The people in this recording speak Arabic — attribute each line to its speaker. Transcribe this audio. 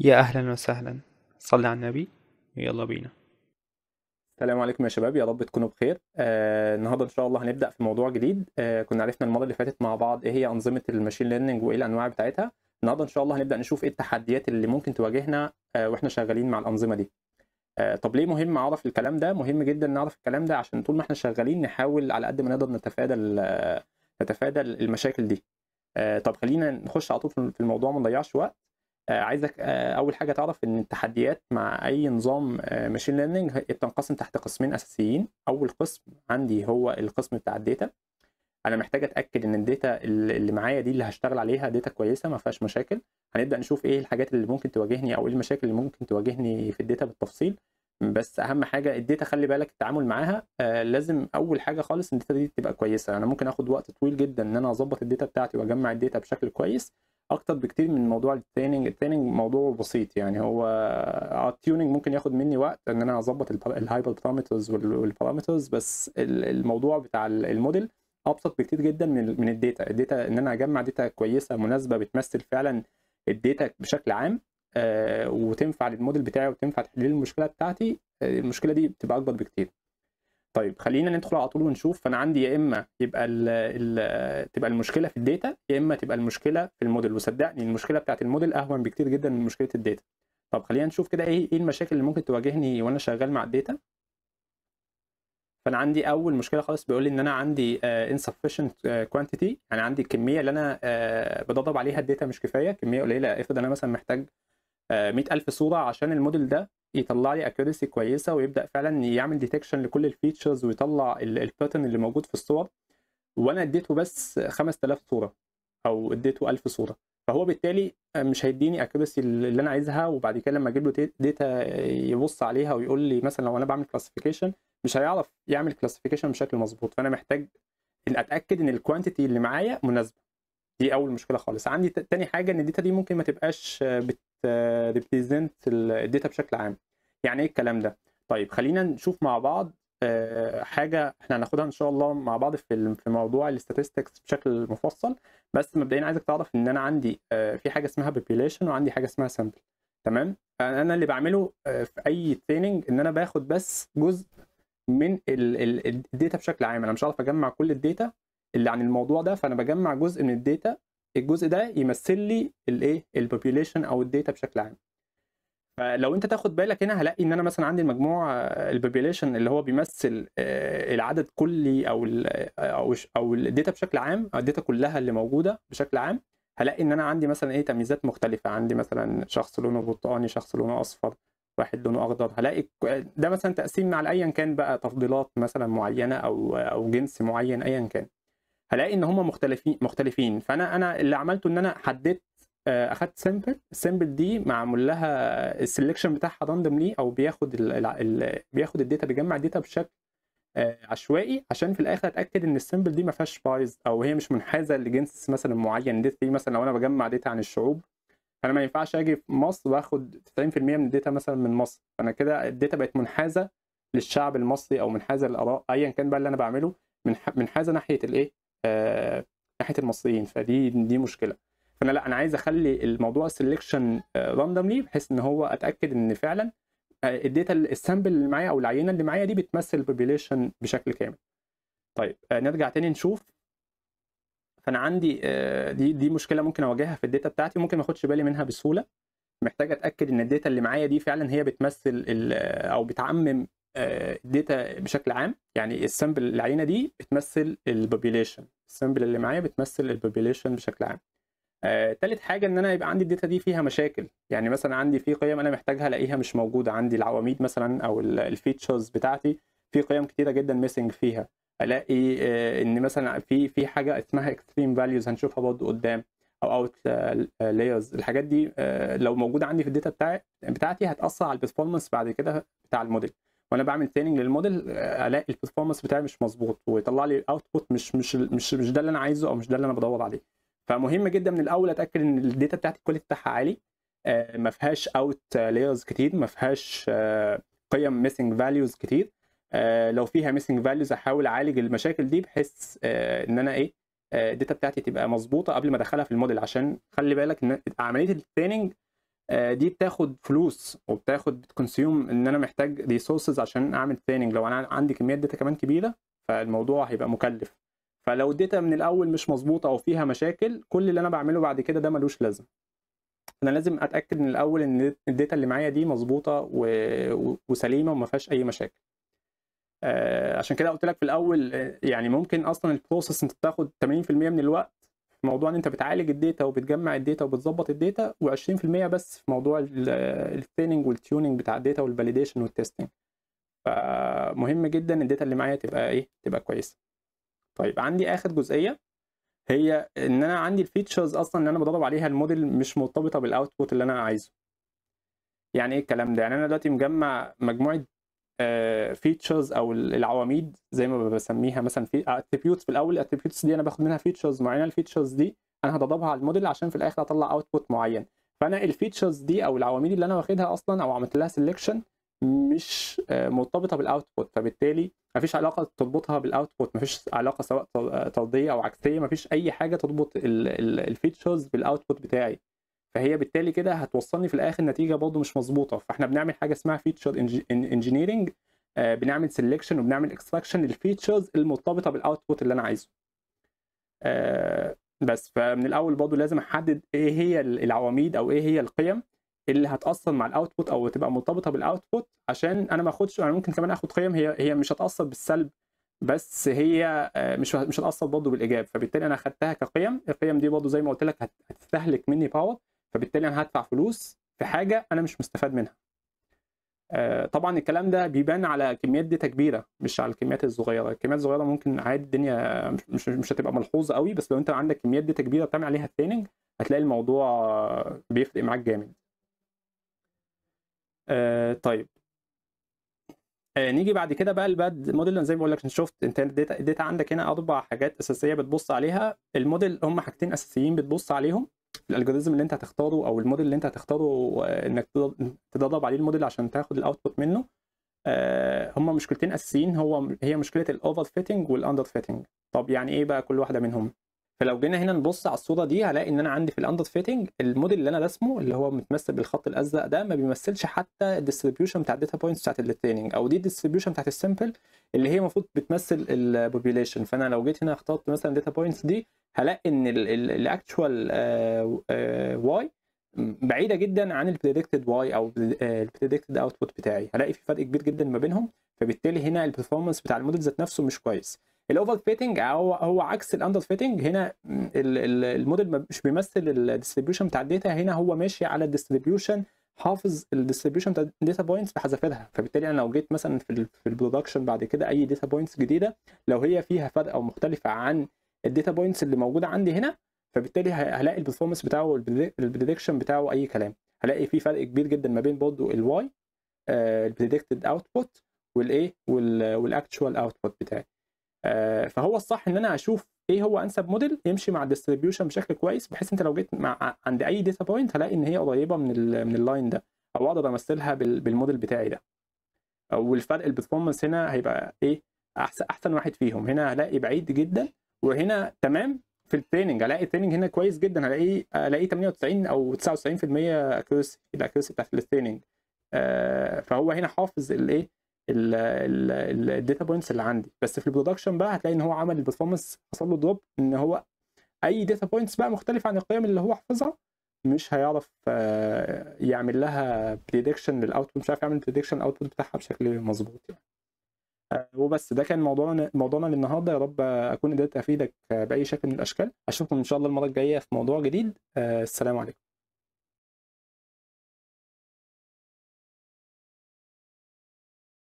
Speaker 1: يا أهلا وسهلا صلي على النبي يلا بينا السلام عليكم يا شباب يا رب تكونوا بخير آه النهارده ان شاء الله هنبدا في موضوع جديد آه كنا عرفنا المره اللي فاتت مع بعض ايه هي انظمه الماشين ليرنينج وايه الانواع بتاعتها النهارده ان شاء الله هنبدا نشوف ايه التحديات اللي ممكن تواجهنا آه واحنا شغالين مع الانظمه دي آه طب ليه مهم اعرف الكلام ده مهم جدا نعرف الكلام ده عشان طول ما احنا شغالين نحاول على قد ما نقدر نتفادى نتفادى المشاكل دي آه طب خلينا نخش على طول في الموضوع ما نضيعش وقت آه، عايزك آه، اول حاجه تعرف ان التحديات مع اي نظام ماشين آه، ليرنينج بتنقسم تحت قسمين اساسيين اول قسم عندي هو القسم بتاع الداتا انا محتاج اتاكد ان الداتا اللي معايا دي اللي هشتغل عليها داتا كويسه ما فيهاش مشاكل هنبدا نشوف ايه الحاجات اللي ممكن تواجهني او ايه المشاكل اللي ممكن تواجهني في الداتا بالتفصيل بس اهم حاجه الداتا خلي بالك التعامل معاها آه لازم اول حاجه خالص ان الداتا دي تبقى كويسه انا ممكن اخد وقت طويل جدا ان انا اظبط الداتا بتاعتي واجمع الداتا بشكل كويس اكتر بكتير من موضوع التريننج التريننج موضوع بسيط يعني هو التيوننج آه، ممكن ياخد مني وقت ان انا اظبط الهايبر بارامترز والبارامترز بس الموضوع بتاع الموديل ابسط بكتير جدا من من الداتا الداتا ان انا اجمع داتا كويسه مناسبه بتمثل فعلا الداتا بشكل عام آه، وتنفع للموديل بتاعي وتنفع تحل المشكله بتاعتي آه، المشكله دي بتبقى اكبر بكتير طيب خلينا ندخل على طول ونشوف فانا عندي يا اما يبقى ال ال تبقى المشكله في الداتا يا اما تبقى المشكله في الموديل وصدقني المشكله بتاعت الموديل اهون بكتير جدا من مشكله الداتا طب خلينا نشوف كده ايه ايه المشاكل اللي ممكن تواجهني وانا شغال مع الداتا فانا عندي اول مشكله خالص بيقول لي ان انا عندي آه، insufficient آه، quantity يعني عندي الكميه اللي انا آه، بضغط عليها الداتا مش كفايه كميه قليله افرض انا مثلا محتاج 100000 صوره عشان الموديل ده يطلع لي اكيوريسي كويسه ويبدا فعلا يعمل ديتكشن لكل الفيتشرز ويطلع الباترن اللي موجود في الصور وانا اديته بس 5000 صوره او اديته 1000 صوره فهو بالتالي مش هيديني اكيوريسي اللي انا عايزها وبعد كده لما اجيب له داتا يبص عليها ويقول لي مثلا لو انا بعمل كلاسيفيكيشن مش هيعرف يعمل كلاسيفيكيشن بشكل مظبوط فانا محتاج ان اتاكد ان الكوانتيتي اللي معايا مناسبه دي اول مشكله خالص عندي تاني حاجه ان الداتا دي ممكن ما تبقاش ريبريزنت آه، الداتا بشكل عام يعني ايه الكلام ده طيب خلينا نشوف مع بعض آه، حاجه احنا هناخدها ان شاء الله مع بعض في في موضوع الاستاتستكس بشكل مفصل بس مبدئيا عايزك تعرف ان انا عندي آه، في حاجه اسمها بوبيليشن وعندي حاجه اسمها سامبل تمام انا اللي بعمله في اي تريننج ان انا باخد بس جزء من الداتا بشكل عام انا مش هعرف اجمع كل الداتا اللي عن الموضوع ده فانا بجمع جزء من الداتا الجزء ده يمثل لي الايه البوبيوليشن او الداتا بشكل عام فلو انت تاخد بالك هنا هلاقي ان انا مثلا عندي المجموع آه، البوبيوليشن اللي هو بيمثل آه، العدد كلي او الـ آه، او او الداتا بشكل عام او الداتا كلها اللي موجوده بشكل عام هلاقي ان انا عندي مثلا ايه تمييزات مختلفه عندي مثلا شخص لونه برتقاني شخص لونه اصفر واحد لونه اخضر هلاقي ده مثلا تقسيم على ايا كان بقى تفضيلات مثلا معينه او او جنس معين ايا كان هلاقي ان هم مختلفين مختلفين فانا انا اللي عملته ان انا حددت آه، اخدت سامبل السامبل دي معمول لها السلكشن بتاعها راندوملي او بياخد الـ الـ بياخد الداتا بيجمع الداتا بشكل آه، عشوائي عشان في الاخر اتاكد ان السامبل دي ما فيهاش بايز او هي مش منحازه لجنس مثلا معين داتا دي مثلا لو انا بجمع داتا عن الشعوب فانا ما ينفعش اجي في مصر واخد 90% من الداتا مثلا من مصر فانا كده الداتا بقت منحازه للشعب المصري او منحازه للاراء ايا كان بقى اللي انا بعمله منحازه ناحيه الايه ناحيه المصريين فدي دي مشكله فانا لا انا عايز اخلي الموضوع سيلكشن راندوملي آه، بحيث ان هو اتاكد ان فعلا آه، الداتا السامبل اللي معايا او العينه اللي معايا دي بتمثل البوبيليشن بشكل كامل طيب آه، نرجع تاني نشوف فانا عندي دي دي مشكله ممكن اواجهها في الداتا بتاعتي ممكن ما اخدش بالي منها بسهوله محتاج اتاكد ان الداتا اللي معايا دي فعلا هي بتمثل او بتعمم الداتا بشكل عام يعني السامبل العينه دي بتمثل البوبيليشن السامبل اللي معايا بتمثل البوبيليشن بشكل عام آه، تالت حاجه ان انا يبقى عندي الداتا دي فيها مشاكل يعني مثلا عندي في قيم انا محتاجها الاقيها مش موجوده عندي العواميد مثلا او الفيتشرز بتاعتي في قيم كتيره جدا ميسنج فيها الاقي آه، ان مثلا في في حاجه اسمها اكستريم فاليوز هنشوفها برضه قدام او اوت آه، لايرز الحاجات دي لو موجوده عندي في الداتا بتاعتي هتاثر على البرفورمانس بعد كده بتاع الموديل وانا بعمل تريننج للموديل آه، الاقي البرفورمانس بتاعي مش مظبوط ويطلع لي الاوتبوت مش مش مش مش ده اللي انا عايزه او مش ده اللي انا بدور عليه فمهم جدا من الاول اتاكد ان الداتا بتاعتي الكواليتي بتاعها عالي آه، ما فيهاش اوت لايرز كتير ما فيهاش آه، قيم ميسنج فاليوز كتير لو فيها ميسنج فاليوز احاول اعالج المشاكل دي بحيث ان انا ايه الداتا بتاعتي تبقى مظبوطه قبل ما ادخلها في الموديل عشان خلي بالك ان عمليه التريننج آه، دي بتاخد فلوس وبتاخد بتكونسيوم ان انا محتاج ريسورسز عشان اعمل تريننج لو انا عندي كميات داتا كمان كبيره فالموضوع هيبقى مكلف فلو الداتا من الاول مش مظبوطه او فيها مشاكل كل اللي انا بعمله بعد كده ده ملوش لازمه انا لازم اتاكد من الاول ان الداتا اللي معايا دي مظبوطه و... وسليمه وما فيهاش اي مشاكل آه، عشان كده قلت لك في الاول آه، يعني ممكن اصلا البروسيس انت بتاخد 80% من الوقت موضوع ان انت بتعالج الداتا وبتجمع الداتا وبتظبط الداتا و20% بس في موضوع التريننج والتيوننج بتاع الداتا والفاليديشن والتستنج فمهم جدا الداتا اللي معايا تبقى ايه تبقى كويسه طيب عندي اخر جزئيه هي ان انا عندي الفيتشرز اصلا اللي انا بدرب عليها الموديل مش مرتبطه بالاوتبوت اللي انا عايزه يعني ايه الكلام ده يعني انا دلوقتي مجمع مجموعه فيتشرز آه، او العواميد زي ما بسميها مثلا في اتريبيوتس في الاول الاتريبيوتس دي انا باخد منها فيتشرز معينه الفيتشرز دي انا هضربها على الموديل عشان في الاخر اطلع اوتبوت معين فانا الفيتشرز دي او العواميد اللي انا واخدها اصلا او عملت لها سيلكشن مش آه، مرتبطه بالاوتبوت فبالتالي مفيش علاقه تربطها بالاوتبوت مفيش علاقه سواء آه، طرديه او عكسيه مفيش اي حاجه تربط الفيتشرز بالاوتبوت بتاعي فهي بالتالي كده هتوصلني في الاخر نتيجه برضه مش مظبوطه فاحنا بنعمل حاجه اسمها فيتشر انجينيرنج آه، بنعمل سيلكشن وبنعمل اكستراكشن للفيتشرز المرتبطه بالاوتبوت اللي انا عايزه آه، بس فمن الاول برضه لازم احدد ايه هي العواميد او ايه هي القيم اللي هتاثر مع الاوتبوت او تبقى مرتبطه بالاوتبوت عشان انا ما اخدش انا ممكن كمان اخد قيم هي هي مش هتاثر بالسلب بس هي آه، مش مش هتاثر برضه بالايجاب فبالتالي انا اخدتها كقيم القيم دي برضه زي ما قلت لك هتستهلك مني باور فبالتالي انا هدفع فلوس في حاجه انا مش مستفاد منها آه، طبعا الكلام ده بيبان على كميات داتا كبيره مش على الكميات الصغيره الكميات الصغيره ممكن عادي الدنيا مش مش هتبقى ملحوظه قوي بس لو انت عندك كميات داتا كبيره بتعمل عليها تريننج هتلاقي الموضوع بيفرق معاك جامد آه، طيب آه، نيجي بعد كده بقى الباد موديل زي ما بقول لك شفت انت الداتا عندك هنا اربع حاجات اساسيه بتبص عليها الموديل هم حاجتين اساسيين بتبص عليهم الالجوريزم اللي انت هتختاره او الموديل اللي انت هتختاره آه، انك تدرب عليه الموديل عشان تاخد الاوتبوت منه آه، هما مشكلتين اساسيين هو هي مشكله الاوفر فيتنج والاندر فيتنج طب يعني ايه بقى كل واحده منهم فلو جينا هنا نبص على الصوره دي هلاقي ان انا عندي في الاندر فيتنج الموديل اللي انا راسمه اللي هو متمثل بالخط الازرق ده ما بيمثلش حتى الديستريبيوشن بتاع الداتا بوينتس بتاعت التريننج او دي الديستريبيوشن بتاعت السامبل اللي هي المفروض بتمثل البوبيوليشن فانا لو جيت هنا اخترت مثلا داتا بوينتس دي هلاقي ان الاكتشوال آه، آه، واي بعيده جدا عن البريدكتد واي او البريدكتد اوتبوت بتاعي هلاقي في فرق كبير جدا ما بينهم فبالتالي هنا البرفورمانس بتاع الموديل ذات نفسه مش كويس الاوفر فيتنج هو هو عكس الاندر فيتنج هنا الموديل مش بيمثل الديستريبيوشن بتاع الداتا هنا هو ماشي على الديستريبيوشن حافظ الديستريبيوشن بتاع الداتا بوينتس بحذافيرها فبالتالي انا لو جيت مثلا في البرودكشن بعد كده اي داتا بوينتس جديده لو هي فيها فرق او مختلفه عن الداتا بوينتس اللي موجوده عندي هنا فبالتالي هلاقي البرفورمانس بتاعه والبريدكشن بتاعه اي كلام هلاقي في فرق كبير جدا ما بين برضه الواي البريدكتد اوتبوت والايه والاكتشوال اوتبوت بتاعي آه، فهو الصح ان انا اشوف ايه هو انسب موديل يمشي مع الديستريبيوشن بشكل كويس بحيث انت لو جيت مع عند اي داتا بوينت هلاقي ان هي قريبه من الـ من اللاين ده او اقدر امثلها بالموديل بتاعي ده والفرق البرفورمانس هنا هيبقى ايه احسن احسن واحد فيهم هنا هلاقي بعيد جدا وهنا تمام في التريننج الاقي التريننج هنا كويس جدا هلاقي الاقيه 98 او 99% اكيرسي الاكيرسي بتاعت التريننج آه، فهو هنا حافظ الايه الداتا بوينتس اللي عندي بس في البرودكشن بقى هتلاقي ان هو عمل البرفورمانس حصل له دروب ان هو اي داتا بوينتس بقى مختلفه عن القيم اللي هو حافظها مش هيعرف آه، يعمل لها بريدكشن للاوتبوت مش عارف يعمل بريدكشن الاوتبوت بتاعها بشكل مظبوط يعني وبس ده كان موضوعنا موضوعنا للنهارده يا رب اكون قدرت افيدك باي شكل من الاشكال اشوفكم ان شاء الله المره الجايه في موضوع جديد آه، السلام عليكم